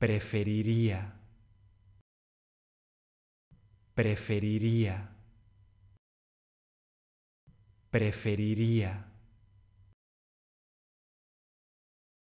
preferiría, preferiría, preferiría.